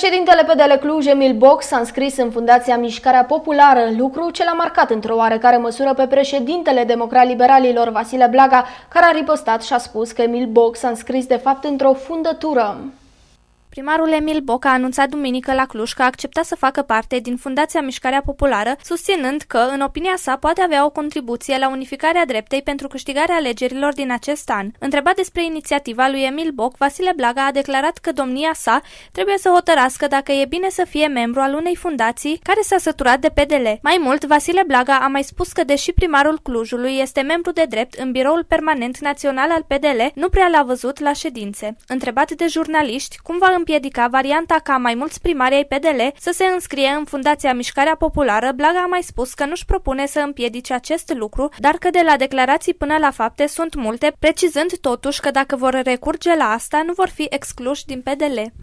Președintele PDL Cluj, Emil Box, s-a înscris în Fundația Mișcarea Populară, lucru ce l-a marcat într-o oarecare măsură pe președintele democrat-liberalilor Vasile Blaga, care a ripostat și a spus că Emil Box s-a înscris de fapt într-o fundătură. Primarul Emil Boc a anunțat duminică la Cluj că a acceptat să facă parte din Fundația Mișcarea Populară, susținând că, în opinia sa, poate avea o contribuție la unificarea dreptei pentru câștigarea alegerilor din acest an. Întrebat despre inițiativa lui Emil Boc, Vasile Blaga a declarat că domnia sa trebuie să hotărască dacă e bine să fie membru al unei fundații care s-a săturat de PDL. Mai mult, Vasile Blaga a mai spus că, deși primarul Clujului este membru de drept în biroul permanent național al PDL, nu prea l-a văzut la ședințe. Întrebat de jurnaliști cum va împiedica varianta ca mai mulți primari ai PDL să se înscrie în Fundația Mișcarea Populară, Blaga a mai spus că nu-și propune să împiedice acest lucru, dar că de la declarații până la fapte sunt multe, precizând totuși că dacă vor recurge la asta, nu vor fi excluși din PDL.